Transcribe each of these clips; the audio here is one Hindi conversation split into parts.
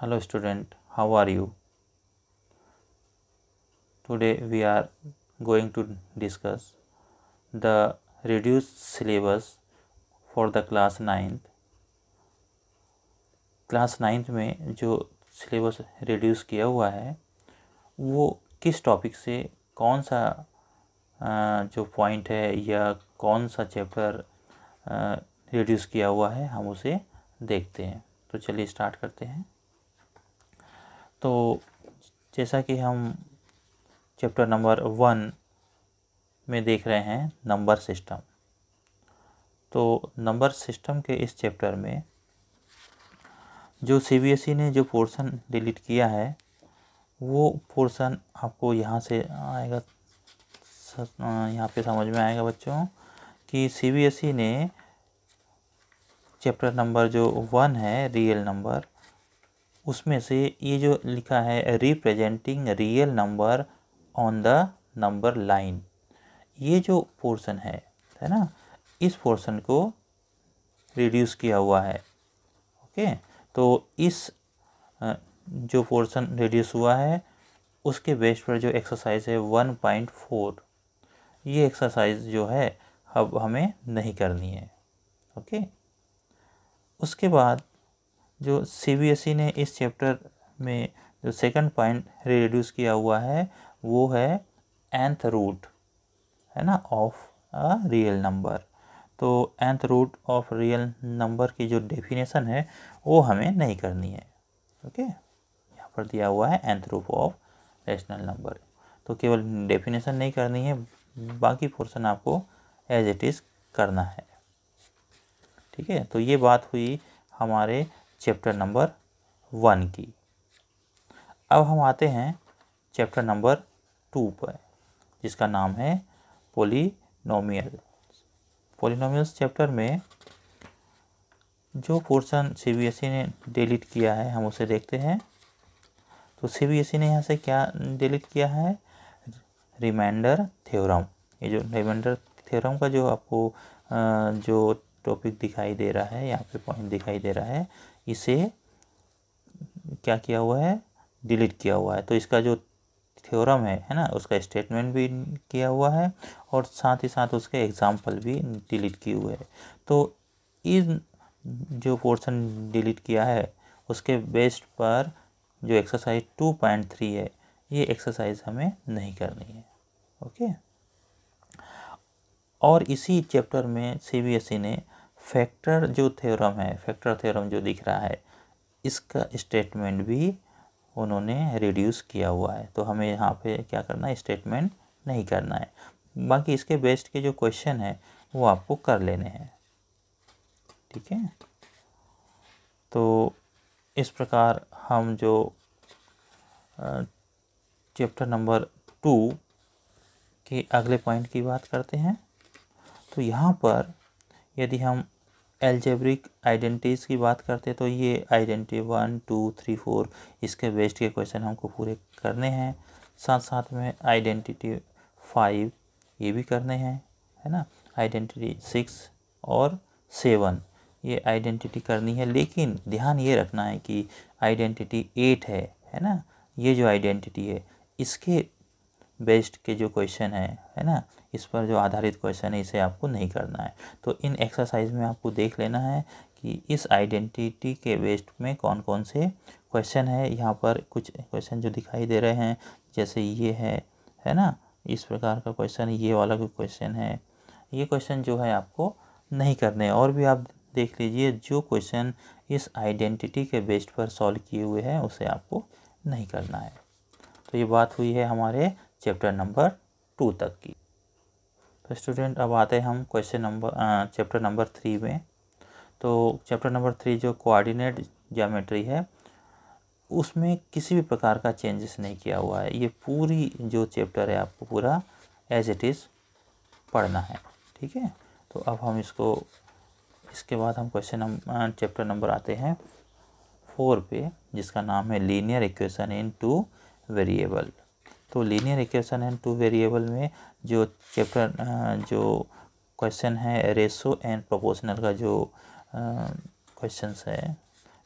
Hello student how are you today we are going to discuss the reduced syllabus for the class ninth class ninth में जो सिलेबस रिड्यूस किया हुआ है वो किस टॉपिक से कौन सा जो पॉइंट है या कौन सा चैप्टर रिड्यूस किया हुआ है हम उसे देखते हैं तो चलिए स्टार्ट करते हैं तो जैसा कि हम चैप्टर नंबर वन में देख रहे हैं नंबर सिस्टम तो नंबर सिस्टम के इस चैप्टर में जो सीबीएसई e ने जो पोर्शन डिलीट किया है वो पोर्शन आपको यहाँ से आएगा यहाँ पे समझ में आएगा बच्चों कि सीबीएसई e ने चैप्टर नंबर जो वन है रियल नंबर उसमें से ये जो लिखा है representing real number on the number line ये जो पोर्शन है है ना इस पोर्शन को रिड्यूस किया हुआ है ओके तो इस जो पोर्शन रिड्यूस हुआ है उसके बेस पर जो एक्सरसाइज है वन पॉइंट फोर ये एक्सरसाइज जो है अब हमें नहीं करनी है ओके उसके बाद जो सी e ने इस चैप्टर में जो सेकंड पॉइंट रिड्यूस किया हुआ है वो है एंथ रूट है ना ऑफ अ रियल नंबर तो nth root of real number की जो डेफिनेशन है वो हमें नहीं करनी है ओके यहाँ पर दिया हुआ है nth root of rational number तो केवल डेफिनेशन नहीं करनी है बाकी पोर्शन आपको एज इट इज़ करना है ठीक है तो ये बात हुई हमारे चैप्टर नंबर वन की अब हम आते हैं चैप्टर नंबर टू पर जिसका नाम है पोलिनोमियल पोलिनोमियल्स चैप्टर में जो पोर्शन सीबीएसई ने डिलीट किया है हम उसे देखते हैं तो सीबीएसई ने यहाँ से क्या डिलीट किया है रिमाइंडर थ्योरम ये जो रिमाइंडर थ्योरम का जो आपको जो टॉपिक दिखाई दे रहा है यहाँ पे पॉइंट दिखाई दे रहा है इसे क्या किया हुआ है डिलीट किया हुआ है तो इसका जो थ्योरम है है ना उसका स्टेटमेंट भी किया हुआ है और साथ ही साथ उसके एग्जाम्पल भी डिलीट किए हुए हैं तो इस जो पोर्शन डिलीट किया है उसके बेस्ट पर जो एक्सरसाइज टू पॉइंट थ्री है ये एक्सरसाइज हमें नहीं करनी है ओके और इसी चैप्टर में सीबीएसई e ने फैक्टर जो थ्योरम है फैक्टर थ्योरम जो दिख रहा है इसका स्टेटमेंट भी उन्होंने रिड्यूस किया हुआ है तो हमें यहाँ पे क्या करना है स्टेटमेंट नहीं करना है बाकी इसके बेस्ट के जो क्वेश्चन है वो आपको कर लेने हैं ठीक है तो इस प्रकार हम जो चैप्टर नंबर टू के अगले पॉइंट की बात करते हैं तो यहाँ पर यदि हम एल्जेब्रिक आइडेंटिटीज़ की बात करते तो ये identity one two three four इसके बेस्ट के क्वेश्चन हमको पूरे करने हैं साथ साथ में आइडेंटिटी फाइव ये भी करने हैं है ना आइडेंटिटी सिक्स और सेवन ये आइडेंटिटी करनी है लेकिन ध्यान ये रखना है कि आइडेंटिटी एट है है ना ये जो आइडेंटिटी है इसके बेस्ड के जो क्वेश्चन है है ना इस पर जो आधारित क्वेश्चन है इसे आपको नहीं करना है तो इन एक्सरसाइज में आपको देख लेना है कि इस आइडेंटिटी के बेस्ड में कौन कौन से क्वेश्चन है यहाँ पर कुछ क्वेश्चन जो दिखाई दे रहे हैं जैसे ये है है ना इस प्रकार का क्वेश्चन ये वाला भी क्वेश्चन है ये क्वेश्चन जो है आपको नहीं करने और भी आप देख लीजिए जो क्वेश्चन इस आइडेंटिटी के बेस्ड पर सॉल्व किए हुए हैं उसे आपको नहीं करना है तो ये बात हुई है हमारे चैप्टर नंबर टू तक की तो स्टूडेंट अब आते हैं हम question number chapter number three में तो चैप्टर नंबर थ्री जो कोऑर्डिनेट ज्योमेट्री है उसमें किसी भी प्रकार का चेंजेस नहीं किया हुआ है ये पूरी जो चैप्टर है आपको पूरा एज इट इज़ पढ़ना है ठीक है तो अब हम इसको इसके बाद हम क्वेश्चन नंबर चैप्टर नंबर आते हैं फोर पे जिसका नाम है linear equation in two variable तो linear equation and two variable में जो चैप्टर जो क्वेश्चन है रेशो एंड प्रोपोर्शनल का जो क्वेश्चन है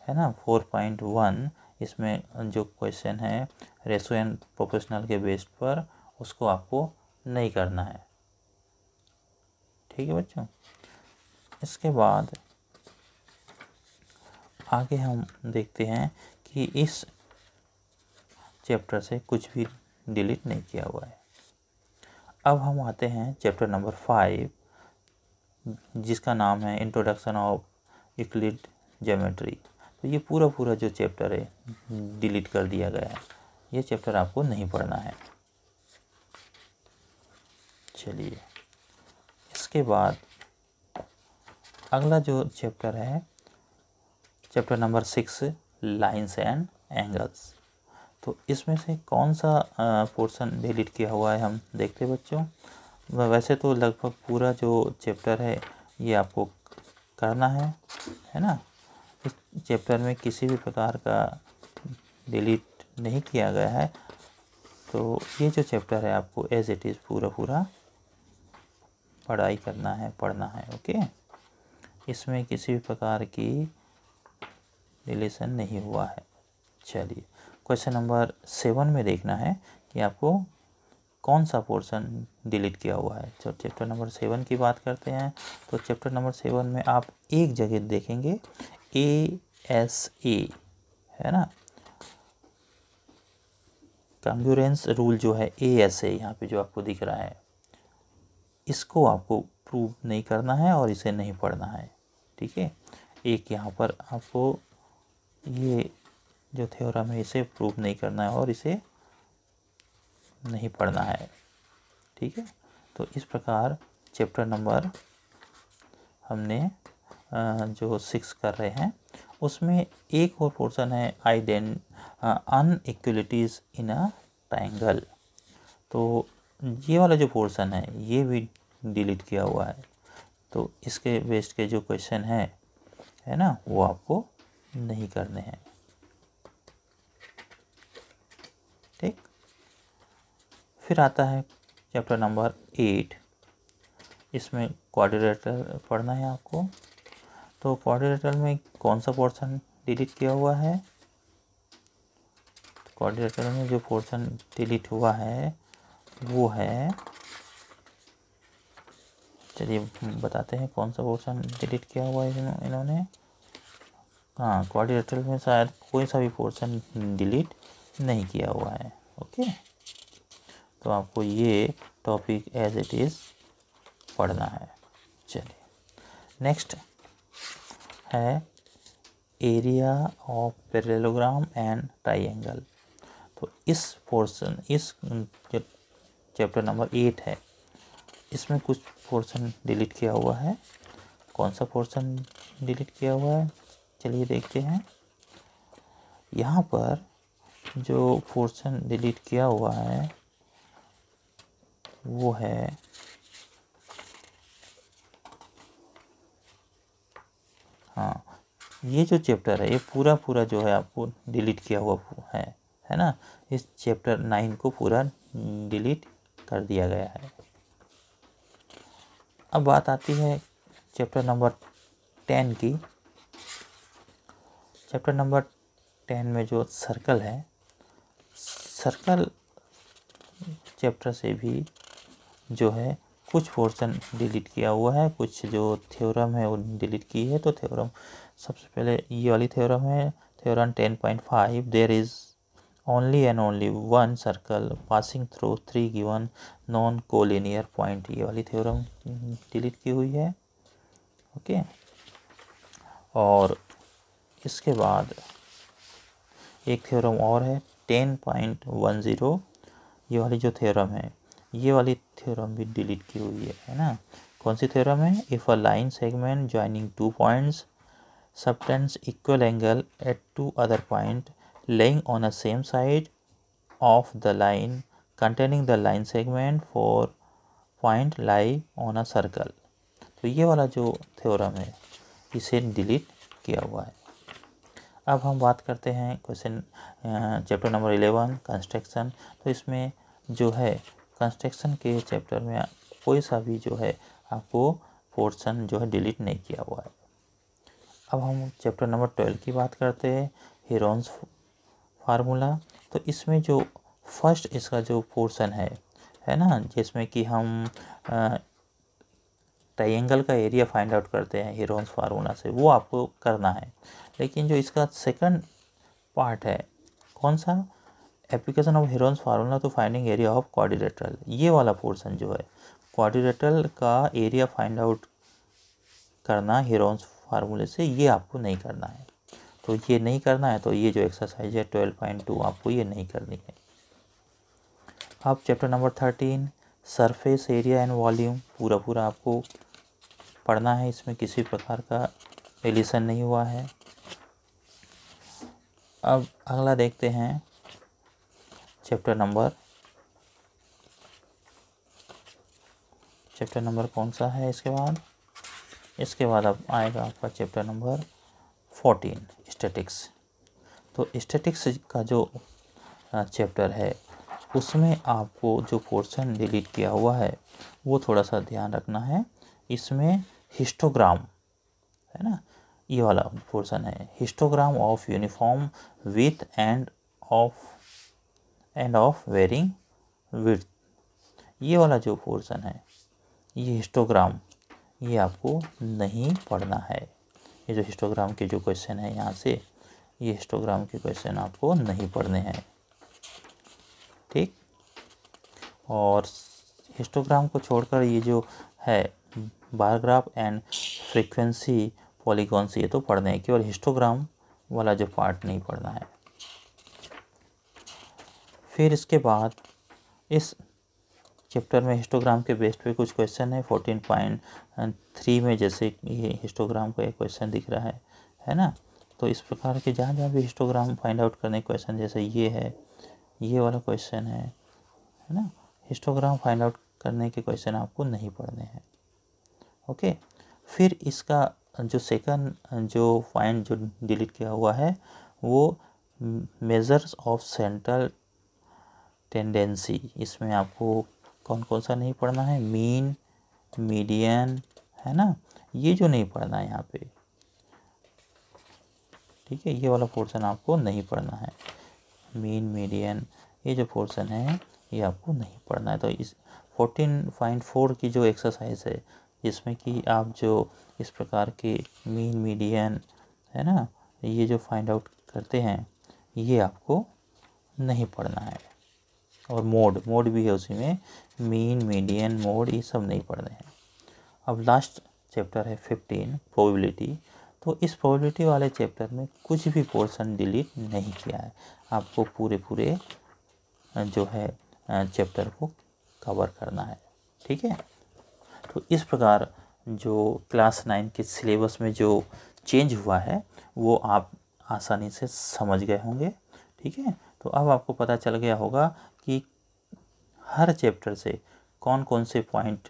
है ना फोर पॉइंट वन इसमें जो क्वेश्चन है रेशो एंड प्रोपोर्शनल के बेस पर उसको आपको नहीं करना है ठीक है बच्चों इसके बाद आगे हम देखते हैं कि इस चैप्टर से कुछ भी डिलीट नहीं किया हुआ है अब हम आते हैं चैप्टर नंबर फाइव जिसका नाम है इंट्रोडक्शन ऑफ यूक्लिड जोमेट्री तो ये पूरा पूरा जो चैप्टर है डिलीट कर दिया गया है ये चैप्टर आपको नहीं पढ़ना है चलिए इसके बाद अगला जो चैप्टर है chapter number six lines and angles तो इसमें से कौन सा पोर्शन डिलीट किया हुआ है हम देखते बच्चों वैसे तो लगभग पूरा जो चैप्टर है ये आपको करना है है ना इस चैप्टर में किसी भी प्रकार का डिलीट नहीं किया गया है तो ये जो चैप्टर है आपको एज इट इज़ पूरा पूरा पढ़ाई करना है पढ़ना है ओके इसमें किसी भी प्रकार की रिलेशन नहीं हुआ है चलिए क्वेश्चन नंबर सेवन में देखना है कि आपको कौन सा पोर्शन डिलीट किया हुआ है जब चैप्टर नंबर सेवन की बात करते हैं तो चैप्टर नंबर सेवन में आप एक जगह देखेंगे ए एस ए है ना कॉन्ग्यूरेंस रूल जो है ए एस ए यहाँ पे जो आपको दिख रहा है इसको आपको प्रूव नहीं करना है और इसे नहीं पढ़ना है ठीक है एक यहाँ पर आपको ये जो थ्योरम है इसे प्रूव नहीं करना है और इसे नहीं पढ़ना है ठीक है तो इस प्रकार चैप्टर नंबर हमने जो सिक्स कर रहे हैं उसमें एक और पोर्शन है अन अनइक्वलिटीज़ इन अ ट्राइंगल तो ये वाला जो पोर्शन है ये भी डिलीट किया हुआ है तो इसके बेस्ट के जो क्वेश्चन है है ना वो आपको नहीं करने हैं फिर आता है चैप्टर नंबर एट इसमें क्वाड्रिलेटरल पढ़ना है आपको तो क्वाड्रिलेटरल में कौन सा पोर्शन डिलीट किया हुआ है कॉर्डिनेटर तो में जो पोर्शन डिलीट हुआ है वो है चलिए बताते हैं कौन सा पोर्शन डिलीट किया हुआ है इन्होंने हाँ क्वाड्रिलेटरल में शायद कोई सा भी पोर्शन डिलीट नहीं किया हुआ है ओके तो आपको ये टॉपिक एज इट इज़ पढ़ना है चलिए नेक्स्ट है area of parallelogram and triangle तो इस पोर्शन इस चैप्टर नंबर एट है इसमें कुछ पोर्शन डिलीट किया हुआ है कौन सा पोर्शन डिलीट किया हुआ है चलिए देखते हैं यहाँ पर जो पोर्शन डिलीट किया हुआ है वो है हाँ ये जो चैप्टर है ये पूरा पूरा जो है आपको डिलीट किया हुआ है है ना इस चैप्टर नाइन को पूरा डिलीट कर दिया गया है अब बात आती है चैप्टर नंबर टेन की चैप्टर नंबर टेन में जो सर्कल है सर्कल चैप्टर से भी जो है कुछ पोर्शन डिलीट किया हुआ है कुछ जो थ्योरम है वो डिलीट की है तो थ्योरम सबसे पहले ये वाली थ्योरम है theorem ten point five there is only and only one circle passing through three given non collinear point ये वाली थ्योरम डिलीट की हुई है ओके okay? और इसके बाद एक थ्योरम और है टेन पॉइंट वन ज़ीरो ये वाली जो थ्योरम है ये वाली थ्योरम भी डिलीट की हुई है है ना कौन सी थ्योरम है if a line segment joining two points subtends equal angle at two other point lying on a same side of the line containing the line segment four point lie on a circle तो ये वाला जो थ्योरम है इसे डिलीट किया हुआ है अब हम बात करते हैं question chapter number eleven construction तो इसमें जो है कंस्ट्रक्शन के चैप्टर में कोई सा भी जो है आपको पोर्शन जो है डिलीट नहीं किया हुआ है अब हम चैप्टर नंबर ट्वेल्व की बात करते हैं हीरोन्स फार्मूला तो इसमें जो फर्स्ट इसका जो पोर्शन है है ना जिसमें कि हम ट्राइंगल का एरिया फाइंड आउट करते हैं हीरोन्स फार्मूला से वो आपको करना है लेकिन जो इसका सेकंड पार्ट है कौन सा application of Heron's formula to finding area of quadrilateral ये वाला पोर्सन जो है क्वाड्रिलेटरल का एरिया फाइंड आउट करना हीरोन्स फार्मूले से ये आपको नहीं करना है तो ये नहीं करना है तो ये जो एक्सरसाइज है ट्वेल्व पॉइंट टू आपको ये नहीं करनी है अब chapter number thirteen surface area and volume पूरा पूरा आपको पढ़ना है इसमें किसी प्रकार का एलिसन नहीं हुआ है अब अगला देखते हैं चैप्टर नंबर चैप्टर नंबर कौन सा है इसके बाद इसके बाद अब आएगा आपका चैप्टर नंबर फोर्टीन स्टैटिक्स तो स्टैटिक्स का जो चैप्टर है उसमें आपको जो पोर्शन डिलीट किया हुआ है वो थोड़ा सा ध्यान रखना है इसमें हिस्टोग्राम है ना ये वाला पोर्शन है histogram of uniform width and of and of varying width ये वाला जो पोर्सन है ये हिस्टोग्राम ये आपको नहीं पढ़ना है ये जो हिस्टोग्राम के जो क्वेश्चन है यहाँ से ये हिस्टोग्राम के क्वेश्चन आपको नहीं पढ़ने हैं ठीक और हिस्टोग्राम को छोड़कर ये जो है बारग्राफ एंड फ्रीक्वेंसी पॉलीगॉन्स ये तो पढ़ने हैं केवल हिस्टोग्राम वाला जो पार्ट नहीं पढ़ना है फिर इसके बाद इस चैप्टर में हिस्टोग्राम के बेस्ट पे कुछ क्वेश्चन है फोर्टीन पॉइंट थ्री में जैसे ये हिस्टोग्राम का एक क्वेश्चन दिख रहा है है ना तो इस प्रकार के जहाँ जहाँ भी हिस्टोग्राम फाइंड आउट करने के क्वेश्चन जैसे ये है ये वाला क्वेश्चन है है ना हिस्टोग्राम फाइंड आउट करने के क्वेश्चन आपको नहीं पढ़ने हैं ओके फिर इसका जो सेकंड जो पॉइंट जो डिलीट किया हुआ है वो मेजर्स ऑफ सेंट्रल टेंडेंसी इसमें आपको कौन कौन सा नहीं पढ़ना है मीन मीडियन है ना ये जो नहीं पढ़ना है यहाँ पे ठीक है ये वाला पोर्शन आपको नहीं पढ़ना है मीन मीडियन ये जो पोर्शन है ये आपको नहीं पढ़ना है तो इस फोर्टीन पॉइंट फोर की जो एक्सरसाइज है जिसमें कि आप जो इस प्रकार के मीन मीडियन है ना ये जो फाइंड आउट करते हैं ये आपको नहीं पढ़ना है और मोड मोड भी है उसी में मीन मीडियन मोड ये सब नहीं पढ़ रहे हैं अब लास्ट चैप्टर है फिफ्टीन प्रोबेबिलिटी तो इस प्रोबेबिलिटी वाले चैप्टर में कुछ भी पोर्शन डिलीट नहीं किया है आपको पूरे पूरे जो है चैप्टर को कवर करना है ठीक है तो इस प्रकार जो क्लास नाइन के सिलेबस में जो चेंज हुआ है वो आप आसानी से समझ गए होंगे ठीक है तो अब आपको पता चल गया होगा कि हर चैप्टर से कौन कौन से पॉइंट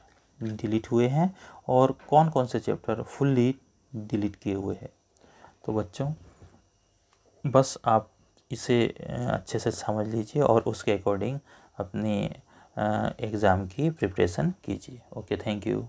डिलीट हुए हैं और कौन कौन से चैप्टर फुल्ली डिलीट किए हुए हैं तो बच्चों बस आप इसे अच्छे से समझ लीजिए और उसके अकॉर्डिंग अपनी एग्ज़ाम की प्रिपरेशन कीजिए ओके थैंक यू